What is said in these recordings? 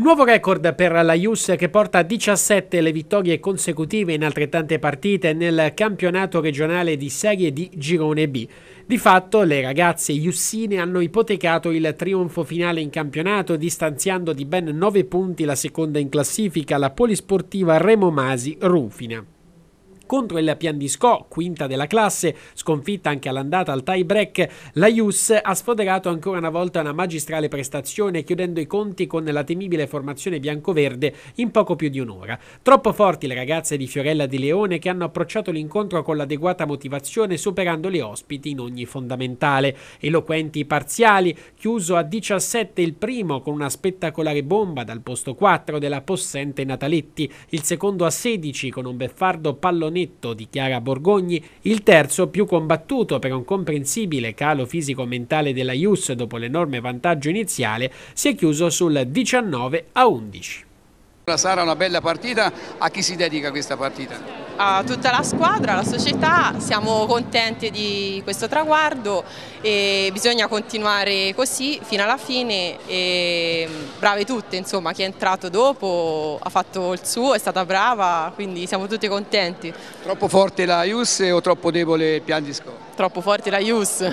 Nuovo record per la Jus che porta 17 le vittorie consecutive in altrettante partite nel campionato regionale di Serie di Girone B. Di fatto le ragazze jussine hanno ipotecato il trionfo finale in campionato distanziando di ben 9 punti la seconda in classifica la polisportiva Remo Masi Rufina contro il Pian di Piandisco, quinta della classe, sconfitta anche all'andata al tie break, la Jus ha sfoderato ancora una volta una magistrale prestazione chiudendo i conti con la temibile formazione bianco-verde in poco più di un'ora. Troppo forti le ragazze di Fiorella di Leone che hanno approcciato l'incontro con l'adeguata motivazione superando le ospiti in ogni fondamentale. Eloquenti parziali, chiuso a 17 il primo con una spettacolare bomba dal posto 4 della possente Nataletti, il secondo a 16 con un beffardo pallone netto di Chiara Borgogni, il terzo più combattuto per un comprensibile calo fisico-mentale della Jus dopo l'enorme vantaggio iniziale, si è chiuso sul 19 a 11. Sarà una bella partita, a chi si dedica questa partita? a tutta la squadra, alla società, siamo contenti di questo traguardo e bisogna continuare così fino alla fine e mm, brave tutte, insomma, chi è entrato dopo ha fatto il suo, è stata brava, quindi siamo tutti contenti. Troppo forte la IUS o troppo debole il pian di scopo? Troppo forte la IUS.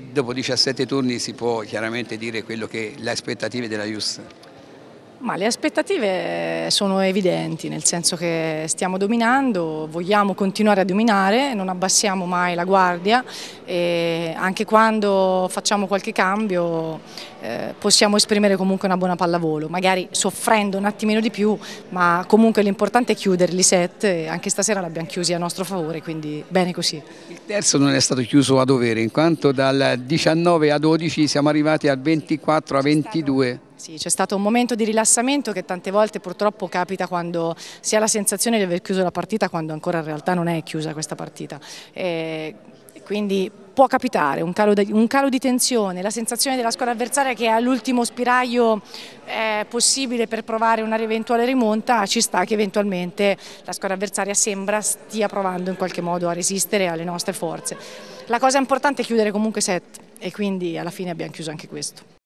Dopo 17 turni si può chiaramente dire quello che le aspettative della IUS ma le aspettative sono evidenti, nel senso che stiamo dominando, vogliamo continuare a dominare, non abbassiamo mai la guardia e anche quando facciamo qualche cambio eh, possiamo esprimere comunque una buona pallavolo, magari soffrendo un attimino di più, ma comunque l'importante è chiuderli set e anche stasera l'abbiamo chiusi a nostro favore, quindi bene così. Il terzo non è stato chiuso a dovere, in quanto dal 19 a 12 siamo arrivati al 24 a 22. Sì, c'è stato un momento di rilassamento che tante volte purtroppo capita quando si ha la sensazione di aver chiuso la partita quando ancora in realtà non è chiusa questa partita. E quindi può capitare un calo, di, un calo, di, tensione, la sensazione della squadra avversaria che è all'ultimo spiraglio eh, possibile per provare una eventuale rimonta, ci sta che eventualmente la squadra avversaria sembra stia provando in qualche modo a resistere alle nostre forze. La cosa importante è chiudere comunque set e quindi alla fine abbiamo chiuso anche questo.